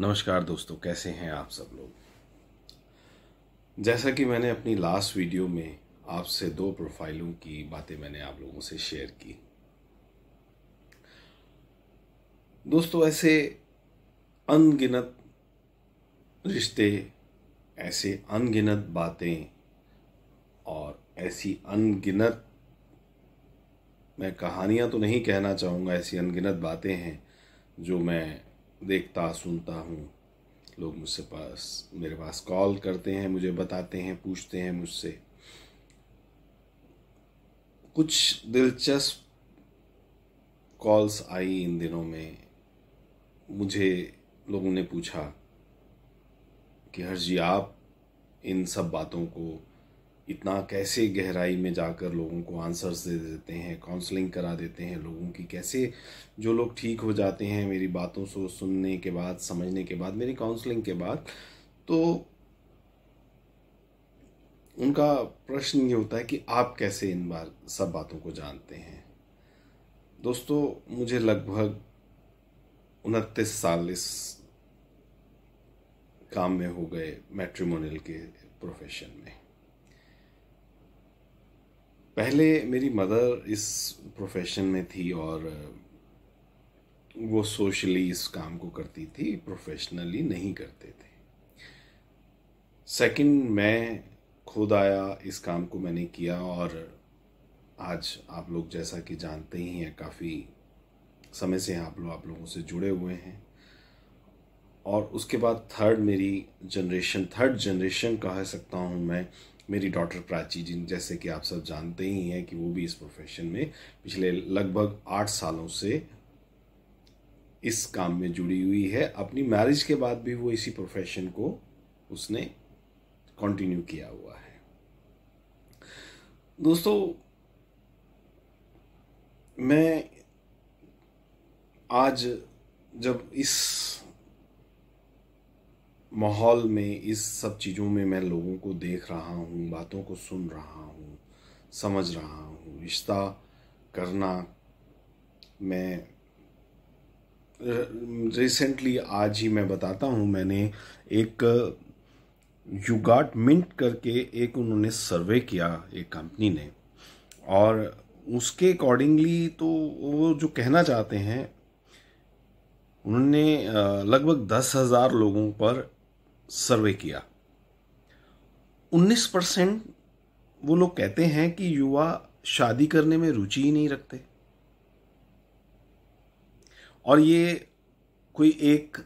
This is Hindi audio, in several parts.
नमस्कार दोस्तों कैसे हैं आप सब लोग जैसा कि मैंने अपनी लास्ट वीडियो में आपसे दो प्रोफाइलों की बातें मैंने आप लोगों से शेयर की दोस्तों ऐसे अनगिनत रिश्ते ऐसे अनगिनत बातें और ऐसी अनगिनत मैं कहानियाँ तो नहीं कहना चाहूँगा ऐसी अनगिनत बातें हैं जो मैं देखता सुनता हूँ लोग मुझसे पास मेरे पास कॉल करते हैं मुझे बताते हैं पूछते हैं मुझसे कुछ दिलचस्प कॉल्स आई इन दिनों में मुझे लोगों ने पूछा कि हर्ष जी आप इन सब बातों को इतना कैसे गहराई में जाकर लोगों को आंसर्स दे देते हैं काउंसलिंग करा देते हैं लोगों की कैसे जो लोग ठीक हो जाते हैं मेरी बातों से सुनने के बाद समझने के बाद मेरी काउंसलिंग के बाद तो उनका प्रश्न ये होता है कि आप कैसे इन बार सब बातों को जानते हैं दोस्तों मुझे लगभग उनतीस साल इस काम में हो गए मैट्रिमोनियल के प्रोफेशन में पहले मेरी मदर इस प्रोफेशन में थी और वो सोशली इस काम को करती थी प्रोफेशनली नहीं करते थे सेकंड मैं खुद आया इस काम को मैंने किया और आज आप लोग जैसा कि जानते ही हैं काफ़ी समय से आप लोग आप लोगों से जुड़े हुए हैं और उसके बाद थर्ड मेरी जनरेशन थर्ड जनरेशन कह सकता हूँ मैं मेरी डॉटर प्राची जिन जैसे कि आप सब जानते ही हैं कि वो भी इस प्रोफेशन में पिछले लगभग आठ सालों से इस काम में जुड़ी हुई है अपनी मैरिज के बाद भी वो इसी प्रोफेशन को उसने कंटिन्यू किया हुआ है दोस्तों मैं आज जब इस माहौल में इस सब चीज़ों में मैं लोगों को देख रहा हूँ बातों को सुन रहा हूँ समझ रहा हूँ रिश्ता करना मैं रिसेंटली आज ही मैं बताता हूँ मैंने एक युगाट मिंट करके एक उन्होंने सर्वे किया एक कंपनी ने और उसके अकॉर्डिंगली तो वो जो कहना चाहते हैं उन्होंने लगभग दस हज़ार लोगों पर सर्वे किया 19 परसेंट वो लोग कहते हैं कि युवा शादी करने में रुचि ही नहीं रखते और ये कोई एक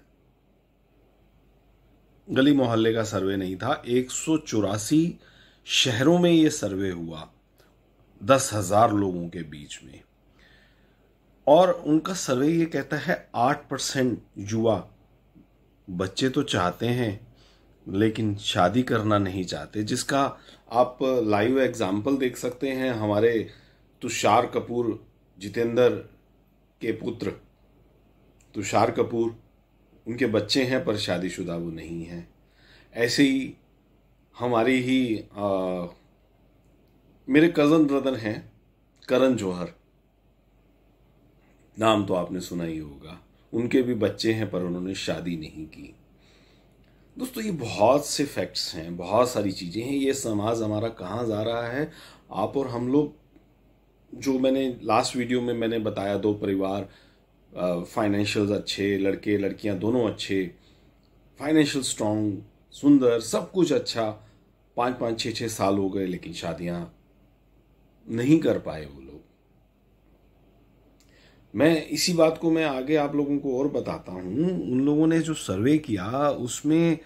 गली मोहल्ले का सर्वे नहीं था एक शहरों में ये सर्वे हुआ दस हजार लोगों के बीच में और उनका सर्वे ये कहता है आठ परसेंट युवा बच्चे तो चाहते हैं लेकिन शादी करना नहीं चाहते जिसका आप लाइव एग्जाम्पल देख सकते हैं हमारे तुषार कपूर जितेंद्र के पुत्र तुषार कपूर उनके बच्चे हैं पर शादीशुदा वो नहीं हैं ऐसे ही हमारी ही आ, मेरे कज़न ब्रदर हैं करण जौहर नाम तो आपने सुना ही होगा उनके भी बच्चे हैं पर उन्होंने शादी नहीं की दोस्तों ये बहुत से फैक्ट्स हैं बहुत सारी चीज़ें हैं ये समाज हमारा कहाँ जा रहा है आप और हम लोग जो मैंने लास्ट वीडियो में मैंने बताया दो परिवार फाइनेंशियल अच्छे लड़के लड़कियाँ दोनों अच्छे फाइनेंशियल स्ट्रॉन्ग सुंदर सब कुछ अच्छा पाँच पाँच छः छः साल हो गए लेकिन शादियाँ नहीं कर पाए वो लोग मैं इसी बात को मैं आगे आप लोगों को और बताता हूँ उन लोगों ने जो सर्वे किया उसमें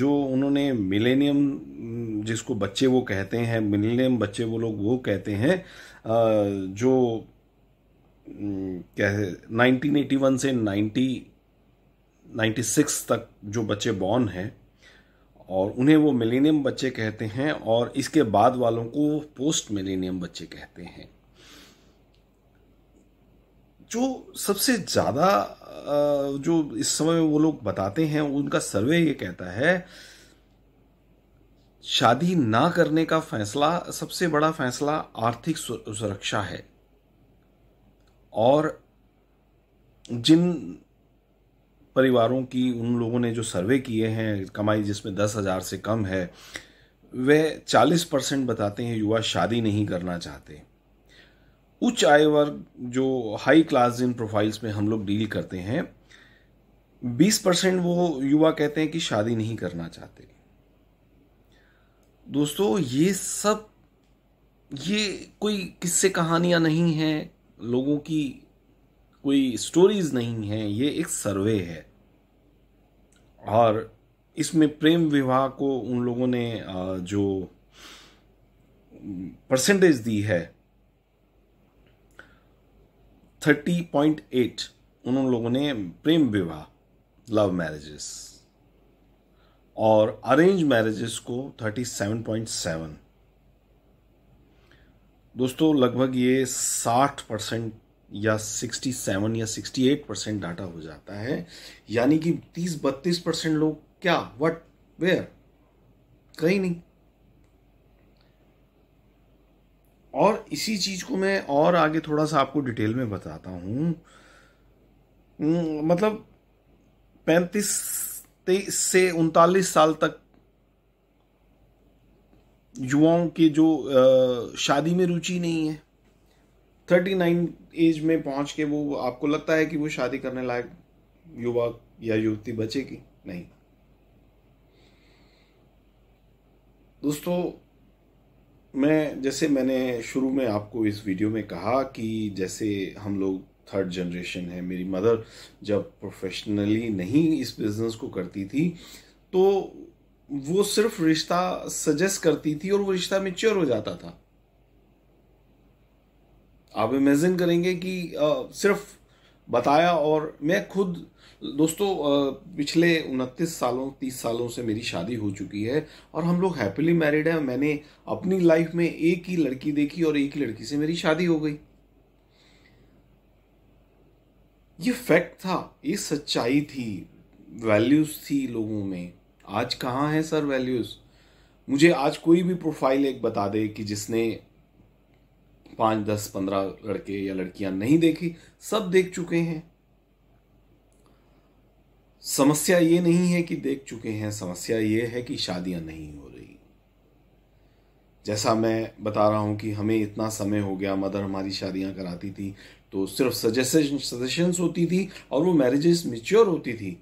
जो उन्होंने मिलेनियम जिसको बच्चे वो कहते हैं मिलेनियम बच्चे वो लोग वो कहते हैं जो क्या है 1981 से 90 96 तक जो बच्चे बॉर्न हैं और उन्हें वो मिलेनियम बच्चे कहते हैं और इसके बाद वालों को पोस्ट मिलेनियम बच्चे कहते हैं जो सबसे ज़्यादा जो इस समय वो लोग बताते हैं उनका सर्वे ये कहता है शादी ना करने का फैसला सबसे बड़ा फैसला आर्थिक सुरक्षा है और जिन परिवारों की उन लोगों ने जो सर्वे किए हैं कमाई जिसमें दस हज़ार से कम है वह चालीस परसेंट बताते हैं युवा शादी नहीं करना चाहते उच्च आय वर्ग जो हाई क्लास जिन प्रोफाइल्स में हम लोग डील करते हैं 20 परसेंट वो युवा कहते हैं कि शादी नहीं करना चाहते दोस्तों ये सब ये कोई किस्से कहानियां नहीं हैं लोगों की कोई स्टोरीज नहीं है ये एक सर्वे है और इसमें प्रेम विवाह को उन लोगों ने जो परसेंटेज दी है थर्टी पॉइंट एट उन लोगों ने प्रेम विवाह लव मैरिजेस और अरेंज मैरिजेस को थर्टी सेवन पॉइंट सेवन दोस्तों लगभग ये साठ परसेंट या सिक्सटी सेवन या सिक्सटी एट परसेंट डाटा हो जाता है यानी कि तीस बत्तीस परसेंट लोग क्या वट वेयर कहीं नहीं और इसी चीज़ को मैं और आगे थोड़ा सा आपको डिटेल में बताता हूं हम्म, मतलब पैंतीस तेईस से उनतालीस साल तक युवाओं के जो शादी में रुचि नहीं है थर्टी नाइन एज में पहुंच के वो आपको लगता है कि वो शादी करने लायक युवा या युवती बचेगी नहीं दोस्तों मैं जैसे मैंने शुरू में आपको इस वीडियो में कहा कि जैसे हम लोग थर्ड जनरेशन है मेरी मदर जब प्रोफेशनली नहीं इस बिज़नेस को करती थी तो वो सिर्फ रिश्ता सजेस्ट करती थी और वो रिश्ता मेच्योर हो जाता था आप इमेजिन करेंगे कि आ, सिर्फ बताया और मैं खुद दोस्तों पिछले उनतीस सालों तीस सालों से मेरी शादी हो चुकी है और हम लोग हैप्पीली मैरिड हैं मैंने अपनी लाइफ में एक ही लड़की देखी और एक ही लड़की से मेरी शादी हो गई ये फैक्ट था ये सच्चाई थी वैल्यूज थी लोगों में आज कहाँ है सर वैल्यूज मुझे आज कोई भी प्रोफाइल एक बता दे कि जिसने पांच दस पंद्रह लड़के या लड़कियां नहीं देखी सब देख चुके हैं समस्या ये नहीं है कि देख चुके हैं समस्या ये है कि शादियां नहीं हो रही जैसा मैं बता रहा हूं कि हमें इतना समय हो गया मदर हमारी शादियां कराती थी तो सिर्फ सजेशन सजेशंस होती थी और वो मैरिजेस मिच्योर होती थी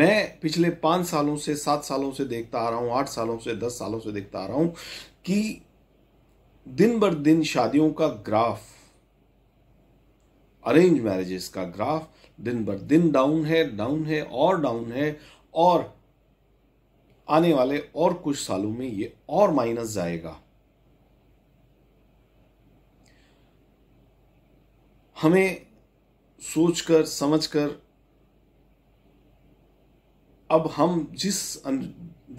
मैं पिछले पांच सालों से सात सालों से देखता आ रहा हूं आठ सालों से दस सालों से देखता आ रहा हूं कि दिन बर दिन शादियों का ग्राफ अरेंज मैरिजेस का ग्राफ दिन ब दिन डाउन है डाउन है और डाउन है और आने वाले और कुछ सालों में ये और माइनस जाएगा हमें सोचकर समझकर अब हम जिस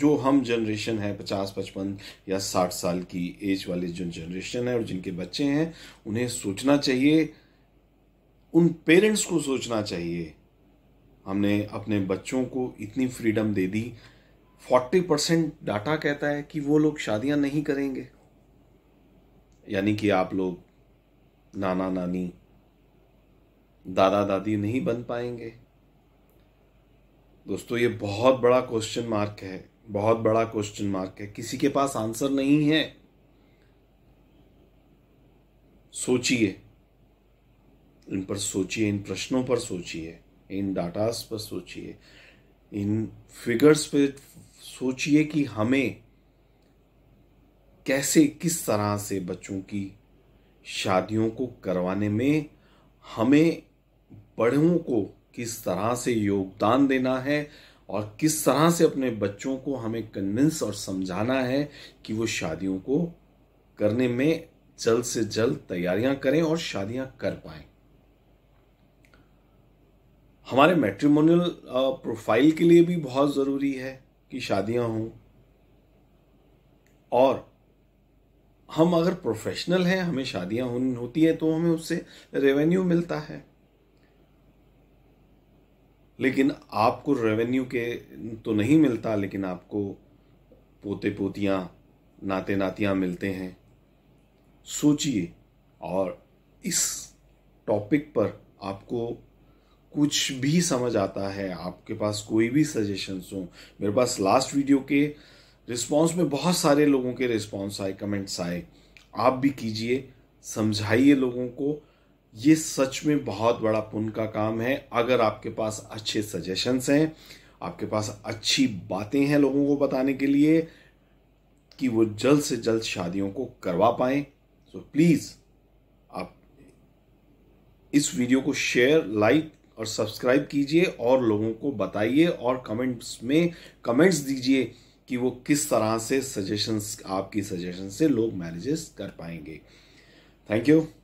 जो हम जनरेशन है पचास पचपन या साठ साल की एज वाले जो जनरेशन है और जिनके बच्चे हैं उन्हें सोचना चाहिए उन पेरेंट्स को सोचना चाहिए हमने अपने बच्चों को इतनी फ्रीडम दे दी फोर्टी परसेंट डाटा कहता है कि वो लोग शादियां नहीं करेंगे यानी कि आप लोग नाना नानी दादा दादी नहीं बन पाएंगे दोस्तों ये बहुत बड़ा क्वेश्चन मार्क है बहुत बड़ा क्वेश्चन मार्क है किसी के पास आंसर नहीं है सोचिए इन पर सोचिए इन प्रश्नों पर सोचिए इन डाटास पर सोचिए इन फिगर्स पर सोचिए कि हमें कैसे किस तरह से बच्चों की शादियों को करवाने में हमें बड़ों को किस तरह से योगदान देना है और किस तरह से अपने बच्चों को हमें कन्विंस और समझाना है कि वो शादियों को करने में जल्द से जल्द तैयारियां करें और शादियां कर पाएं हमारे मैट्रिमोनियल प्रोफाइल के लिए भी बहुत ज़रूरी है कि शादियां हों और हम अगर प्रोफेशनल हैं हमें शादियां होती हैं तो हमें उससे रेवेन्यू मिलता है लेकिन आपको रेवेन्यू के तो नहीं मिलता लेकिन आपको पोते पोतियाँ नाते नातियाँ मिलते हैं सोचिए और इस टॉपिक पर आपको कुछ भी समझ आता है आपके पास कोई भी सजेशंस हो मेरे पास लास्ट वीडियो के रिस्पॉन्स में बहुत सारे लोगों के रिस्पॉन्स आए कमेंट्स आए आप भी कीजिए समझाइए लोगों को ये सच में बहुत बड़ा पुण्य का काम है अगर आपके पास अच्छे सजेशंस हैं आपके पास अच्छी बातें हैं लोगों को बताने के लिए कि वो जल्द से जल्द शादियों को करवा पाए तो प्लीज़ आप इस वीडियो को शेयर लाइक और सब्सक्राइब कीजिए और लोगों को बताइए और कमेंट्स में कमेंट्स दीजिए कि वो किस तरह से सजेशंस आपकी सजेशन से लोग मैनेजेस कर पाएंगे थैंक यू